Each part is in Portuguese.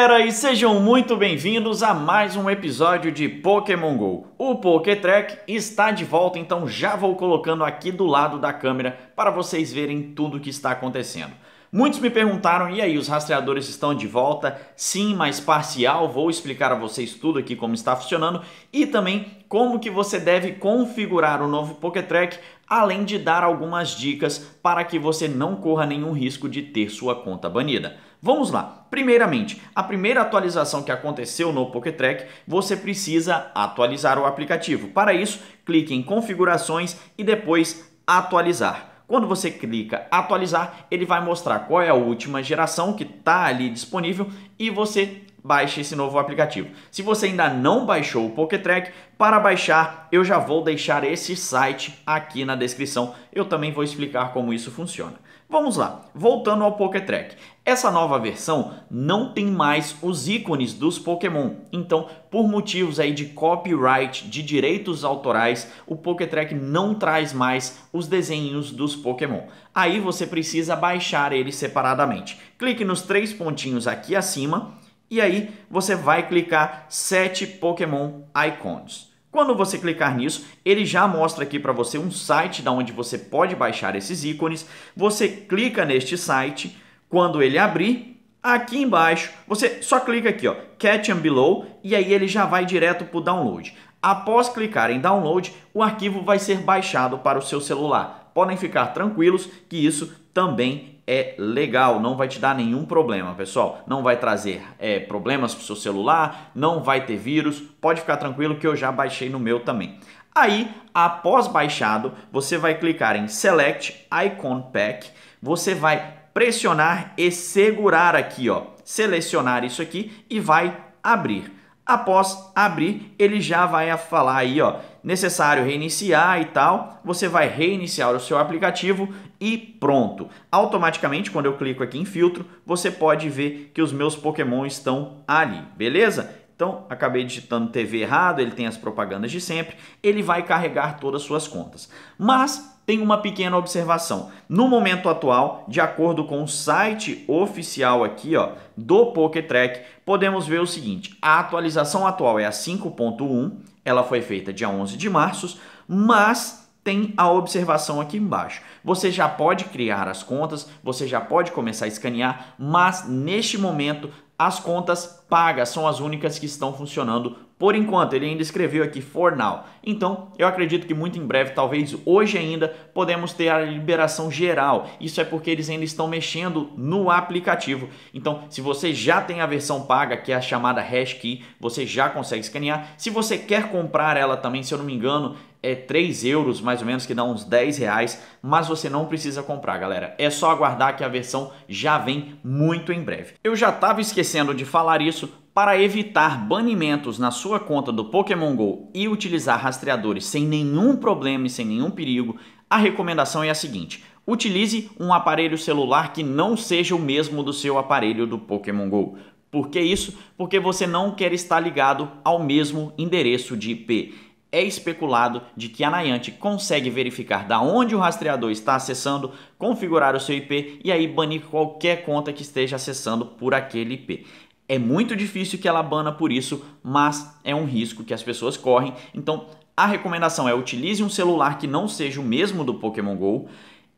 galera, e sejam muito bem-vindos a mais um episódio de Pokémon GO. O Pokétrack está de volta, então já vou colocando aqui do lado da câmera para vocês verem tudo o que está acontecendo. Muitos me perguntaram, e aí, os rastreadores estão de volta? Sim, mas parcial, vou explicar a vocês tudo aqui como está funcionando e também como que você deve configurar o novo Pokétrack, além de dar algumas dicas para que você não corra nenhum risco de ter sua conta banida. Vamos lá. Primeiramente, a primeira atualização que aconteceu no PokéTrack, você precisa atualizar o aplicativo. Para isso, clique em configurações e depois atualizar. Quando você clica atualizar, ele vai mostrar qual é a última geração que está ali disponível e você baixe esse novo aplicativo. Se você ainda não baixou o Pokétrack, para baixar eu já vou deixar esse site aqui na descrição. Eu também vou explicar como isso funciona. Vamos lá, voltando ao Pokétrack. Essa nova versão não tem mais os ícones dos Pokémon, então por motivos aí de copyright, de direitos autorais, o Pokétrack não traz mais os desenhos dos Pokémon. Aí você precisa baixar eles separadamente. Clique nos três pontinhos aqui acima e aí você vai clicar sete Pokémon Icons. Quando você clicar nisso, ele já mostra aqui para você um site da onde você pode baixar esses ícones. Você clica neste site, quando ele abrir, aqui embaixo, você só clica aqui, ó, Catch and Below, e aí ele já vai direto para o download. Após clicar em download, o arquivo vai ser baixado para o seu celular. Podem ficar tranquilos que isso também é legal, não vai te dar nenhum problema, pessoal. Não vai trazer é, problemas para o seu celular, não vai ter vírus, pode ficar tranquilo que eu já baixei no meu também. Aí, após baixado, você vai clicar em Select Icon Pack, você vai pressionar e segurar aqui, ó, selecionar isso aqui e vai abrir. Após abrir, ele já vai falar aí, ó, necessário reiniciar e tal. Você vai reiniciar o seu aplicativo e pronto. Automaticamente, quando eu clico aqui em filtro, você pode ver que os meus Pokémon estão ali, beleza? Então, acabei digitando TV errado, ele tem as propagandas de sempre, ele vai carregar todas as suas contas. Mas tem uma pequena observação. No momento atual, de acordo com o site oficial aqui, ó, do PokéTrack, podemos ver o seguinte: a atualização atual é a 5.1, ela foi feita dia 11 de março, mas tem a observação aqui embaixo. Você já pode criar as contas, você já pode começar a escanear, mas neste momento as contas pagas são as únicas que estão funcionando por enquanto, ele ainda escreveu aqui for now. Então, eu acredito que muito em breve, talvez hoje ainda, podemos ter a liberação geral. Isso é porque eles ainda estão mexendo no aplicativo. Então, se você já tem a versão paga, que é a chamada hash key, você já consegue escanear. Se você quer comprar ela também, se eu não me engano, é 3 euros mais ou menos, que dá uns 10 reais, mas você não precisa comprar, galera. É só aguardar que a versão já vem muito em breve. Eu já estava esquecendo de falar isso, para evitar banimentos na sua conta do Pokémon Go e utilizar rastreadores sem nenhum problema e sem nenhum perigo, a recomendação é a seguinte: utilize um aparelho celular que não seja o mesmo do seu aparelho do Pokémon Go. Por que isso? Porque você não quer estar ligado ao mesmo endereço de IP. É especulado de que a Niantic consegue verificar da onde o rastreador está acessando, configurar o seu IP e aí banir qualquer conta que esteja acessando por aquele IP. É muito difícil que ela bana por isso, mas é um risco que as pessoas correm. Então, a recomendação é utilize um celular que não seja o mesmo do Pokémon Go.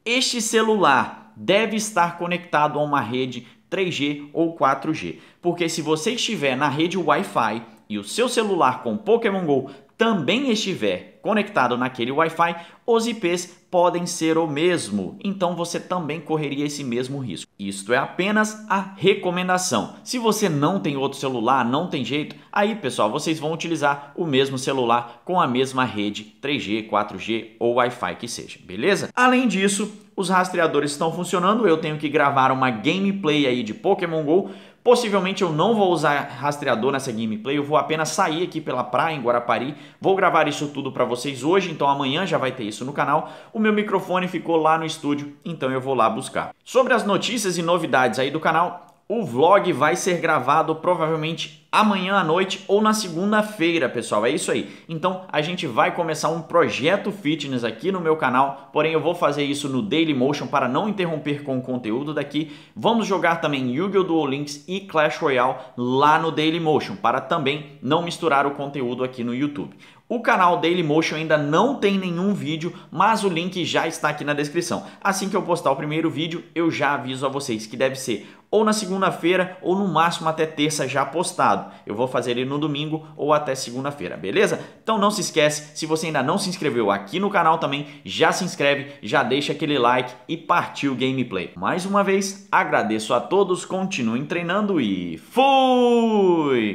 Este celular deve estar conectado a uma rede 3G ou 4G, porque se você estiver na rede Wi-Fi e o seu celular com Pokémon Go também estiver conectado naquele Wi-Fi, os IPs podem ser o mesmo, então você também correria esse mesmo risco. Isto é apenas a recomendação. Se você não tem outro celular, não tem jeito, aí pessoal, vocês vão utilizar o mesmo celular com a mesma rede 3G, 4G ou Wi-Fi que seja, beleza? Além disso, os rastreadores estão funcionando, eu tenho que gravar uma gameplay aí de Pokémon GO Possivelmente eu não vou usar rastreador nessa gameplay, eu vou apenas sair aqui pela praia em Guarapari. Vou gravar isso tudo para vocês hoje, então amanhã já vai ter isso no canal. O meu microfone ficou lá no estúdio, então eu vou lá buscar. Sobre as notícias e novidades aí do canal, o vlog vai ser gravado provavelmente amanhã à noite ou na segunda-feira, pessoal. É isso aí. Então a gente vai começar um projeto fitness aqui no meu canal, porém eu vou fazer isso no Daily Motion para não interromper com o conteúdo daqui. Vamos jogar também Yu-Gi-Oh! Duel Links e Clash Royale lá no Daily Motion para também não misturar o conteúdo aqui no YouTube. O canal Dailymotion ainda não tem nenhum vídeo, mas o link já está aqui na descrição. Assim que eu postar o primeiro vídeo, eu já aviso a vocês que deve ser ou na segunda-feira ou no máximo até terça já postado. Eu vou fazer ele no domingo ou até segunda-feira, beleza? Então não se esquece, se você ainda não se inscreveu aqui no canal também, já se inscreve, já deixa aquele like e partiu o gameplay. Mais uma vez, agradeço a todos, continuem treinando e fui!